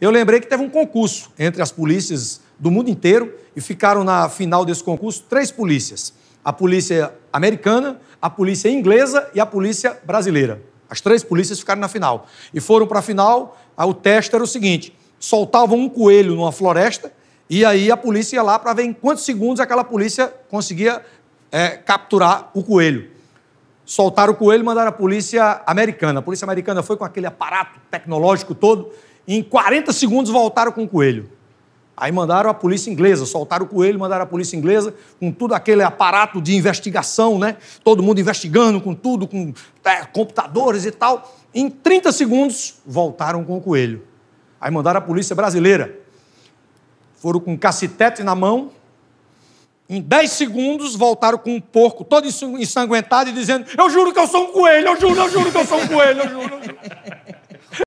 Eu lembrei que teve um concurso entre as polícias do mundo inteiro e ficaram na final desse concurso três polícias: a polícia americana, a polícia inglesa e a polícia brasileira. As três polícias ficaram na final. E foram para a final, o teste era o seguinte: soltavam um coelho numa floresta e aí a polícia ia lá para ver em quantos segundos aquela polícia conseguia é, capturar o coelho. Soltaram o coelho e mandaram a polícia americana. A polícia americana foi com aquele aparato tecnológico todo e em 40 segundos voltaram com o coelho. Aí mandaram a polícia inglesa, soltaram o coelho, mandaram a polícia inglesa, com todo aquele aparato de investigação, né? Todo mundo investigando com tudo, com é, computadores e tal. Em 30 segundos, voltaram com o coelho. Aí mandaram a polícia brasileira. Foram com cacetete na mão. Em 10 segundos, voltaram com um porco todo ensanguentado e dizendo: Eu juro que eu sou um coelho, eu juro, eu juro que eu sou um coelho, eu juro, eu juro.